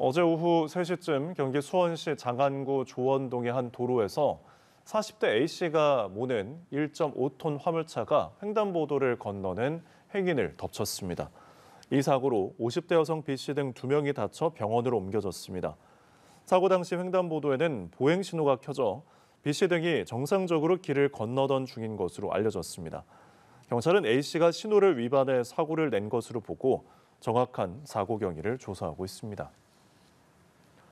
어제 오후 3시쯤 경기 수원시 장안구 조원동의 한 도로에서 40대 A씨가 모는 1.5톤 화물차가 횡단보도를 건너는 행인을 덮쳤습니다. 이 사고로 50대 여성 B씨 등 2명이 다쳐 병원으로 옮겨졌습니다. 사고 당시 횡단보도에는 보행 신호가 켜져 B씨 등이 정상적으로 길을 건너던 중인 것으로 알려졌습니다. 경찰은 A씨가 신호를 위반해 사고를 낸 것으로 보고 정확한 사고 경위를 조사하고 있습니다.